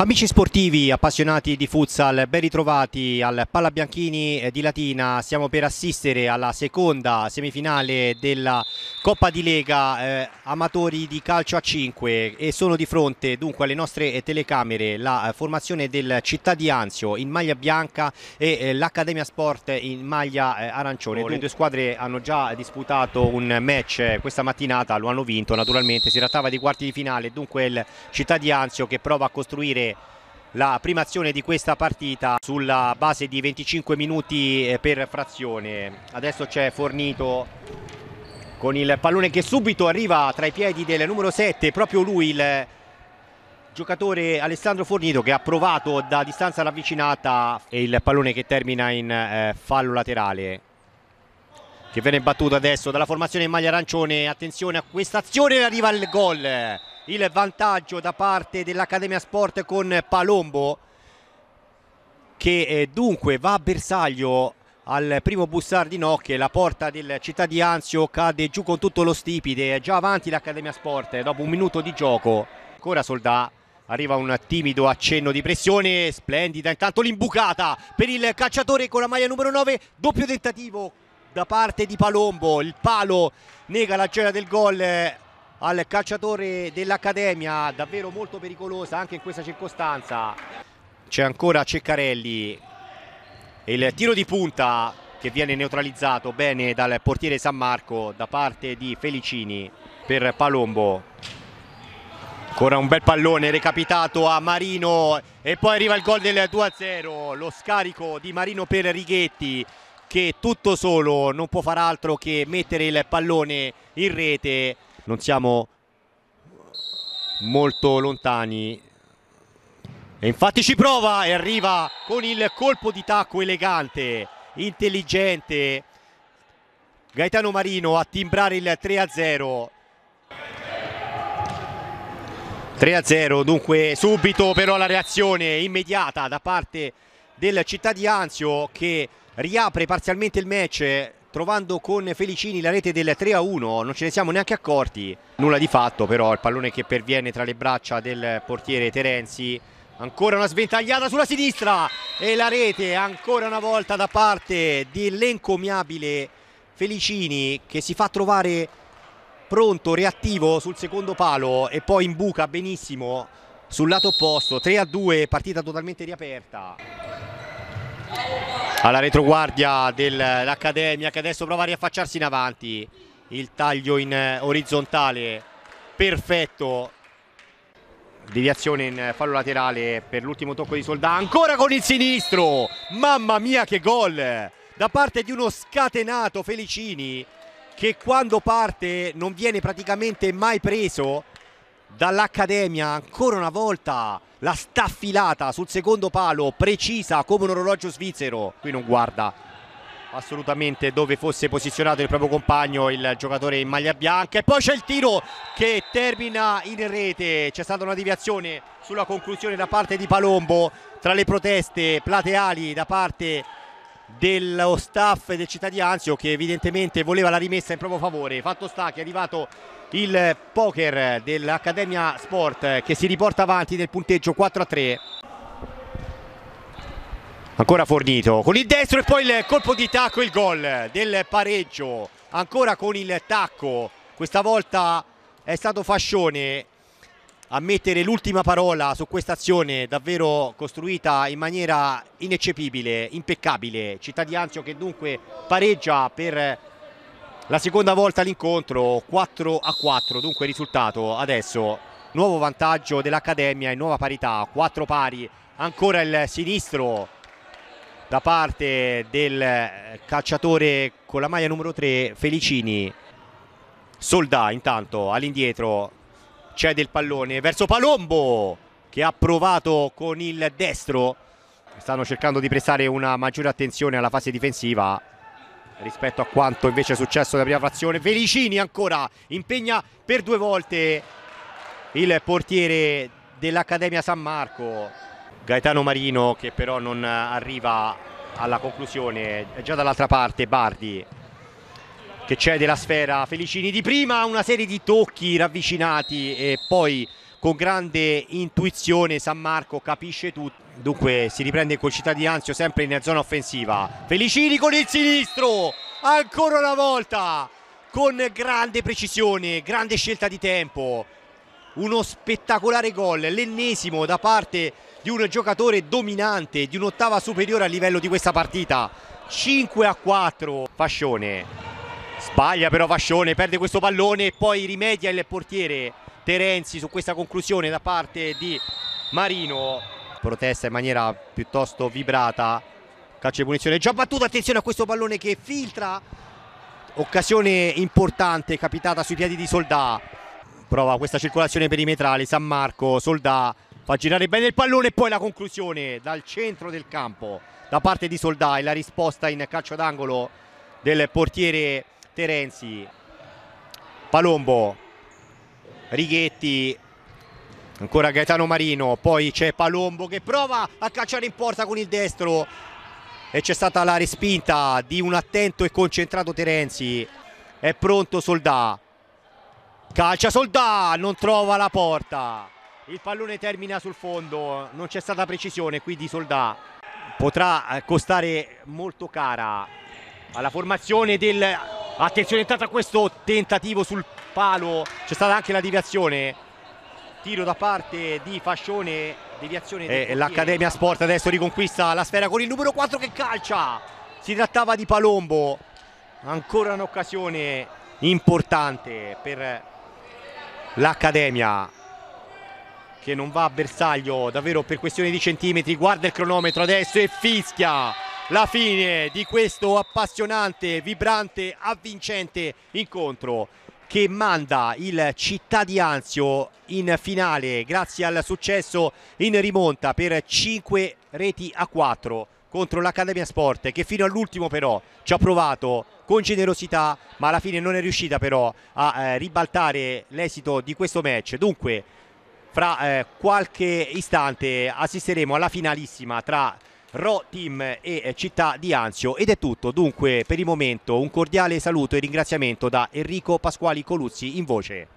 Amici sportivi, appassionati di futsal, ben ritrovati al Pallabianchini di Latina. Stiamo per assistere alla seconda semifinale della Coppa di Lega eh, Amatori di Calcio a 5 e sono di fronte dunque alle nostre telecamere la formazione del Città di Anzio in maglia bianca e eh, l'Accademia Sport in maglia eh, arancione. Oh, le due squadre hanno già disputato un match eh, questa mattinata, lo hanno vinto naturalmente, si trattava dei quarti di finale, dunque il Città di Anzio che prova a costruire la prima azione di questa partita sulla base di 25 minuti eh, per frazione. Adesso c'è Fornito con il pallone che subito arriva tra i piedi del numero 7, proprio lui il giocatore Alessandro Fornito che ha provato da distanza ravvicinata e il pallone che termina in eh, fallo laterale che viene battuto adesso dalla formazione in maglia arancione attenzione a questa azione arriva il gol il vantaggio da parte dell'Accademia Sport con Palombo che eh, dunque va a bersaglio al primo bussar di Nocche, la porta del Città di Anzio cade giù con tutto lo stipite, è già avanti l'Accademia Sport eh, dopo un minuto di gioco, ancora Soldà arriva un timido accenno di pressione, splendida intanto l'imbucata per il calciatore con la maglia numero 9, doppio tentativo da parte di Palombo, il palo nega la gioia del gol eh, al calciatore dell'Accademia, davvero molto pericolosa anche in questa circostanza. C'è ancora Ceccarelli, e il tiro di punta che viene neutralizzato bene dal portiere San Marco da parte di Felicini per Palombo. Ancora un bel pallone recapitato a Marino e poi arriva il gol del 2-0, lo scarico di Marino per Righetti che tutto solo non può far altro che mettere il pallone in rete non siamo molto lontani e infatti ci prova e arriva con il colpo di tacco elegante, intelligente. Gaetano Marino a timbrare il 3-0. 3-0, dunque subito però la reazione immediata da parte del Città di Anzio che riapre parzialmente il match trovando con Felicini la rete del 3 a 1, non ce ne siamo neanche accorti. Nulla di fatto però, il pallone che perviene tra le braccia del portiere Terenzi. Ancora una sventagliata sulla sinistra e la rete ancora una volta da parte dell'encomiabile Felicini che si fa trovare pronto, reattivo sul secondo palo e poi in buca benissimo sul lato opposto. 3 a 2, partita totalmente riaperta alla retroguardia dell'Accademia che adesso prova a riaffacciarsi in avanti il taglio in eh, orizzontale perfetto deviazione in fallo laterale per l'ultimo tocco di Soldà ancora con il sinistro mamma mia che gol da parte di uno scatenato Felicini che quando parte non viene praticamente mai preso dall'Accademia ancora una volta la staffilata sul secondo palo precisa come un orologio svizzero qui non guarda assolutamente dove fosse posizionato il proprio compagno il giocatore in maglia bianca e poi c'è il tiro che termina in rete c'è stata una deviazione sulla conclusione da parte di Palombo tra le proteste plateali da parte dello staff del città di Anzio che evidentemente voleva la rimessa in proprio favore fatto sta che è arrivato il poker dell'Accademia Sport eh, che si riporta avanti nel punteggio 4 a 3 ancora Fornito con il destro e poi il colpo di tacco il gol del pareggio ancora con il tacco questa volta è stato Fascione a mettere l'ultima parola su questa azione davvero costruita in maniera ineccepibile, impeccabile Città di Anzio che dunque pareggia per la seconda volta l'incontro 4 a 4, dunque risultato adesso nuovo vantaggio dell'Accademia e nuova parità, 4 pari, ancora il sinistro da parte del eh, calciatore con la maglia numero 3 Felicini. Soldà intanto all'indietro cede il pallone verso Palombo che ha provato con il destro. Stanno cercando di prestare una maggiore attenzione alla fase difensiva rispetto a quanto invece è successo nella prima frazione. Felicini ancora impegna per due volte il portiere dell'Accademia San Marco. Gaetano Marino che però non arriva alla conclusione, è già dall'altra parte Bardi che cede la sfera Felicini di prima, una serie di tocchi ravvicinati e poi con grande intuizione San Marco capisce tutto. Dunque si riprende col Città di Anzio sempre in zona offensiva. Felicini con il sinistro, ancora una volta, con grande precisione, grande scelta di tempo. Uno spettacolare gol, l'ennesimo da parte di un giocatore dominante, di un'ottava superiore a livello di questa partita. 5 a 4, Fascione. Sbaglia però Fascione, perde questo pallone e poi rimedia il portiere Terenzi su questa conclusione da parte di Marino protesta in maniera piuttosto vibrata calcio di punizione già battuto attenzione a questo pallone che filtra occasione importante capitata sui piedi di Soldà prova questa circolazione perimetrale San Marco Soldà fa girare bene il pallone e poi la conclusione dal centro del campo da parte di Soldà e la risposta in calcio d'angolo del portiere Terenzi Palombo Righetti Ancora Gaetano Marino, poi c'è Palombo che prova a calciare in porta con il destro e c'è stata la respinta di un attento e concentrato Terenzi. È pronto Soldà. Calcia Soldà, non trova la porta. Il pallone termina sul fondo, non c'è stata precisione qui di Soldà. Potrà eh, costare molto cara alla formazione del... Attenzione intanto a questo tentativo sul palo, c'è stata anche la deviazione tiro da parte di Fascione, deviazione. Eh, e l'Accademia Sport adesso riconquista la sfera con il numero 4 che calcia. Si trattava di Palombo, ancora un'occasione importante per l'Accademia che non va a bersaglio davvero per questione di centimetri, guarda il cronometro adesso e fischia la fine di questo appassionante, vibrante, avvincente incontro che manda il Città di Anzio in finale grazie al successo in rimonta per 5 reti a 4 contro l'Accademia Sport che fino all'ultimo però ci ha provato con generosità ma alla fine non è riuscita però a eh, ribaltare l'esito di questo match dunque fra eh, qualche istante assisteremo alla finalissima tra Ro Team e eh, Città di Anzio ed è tutto dunque per il momento un cordiale saluto e ringraziamento da Enrico Pasquali Coluzzi in voce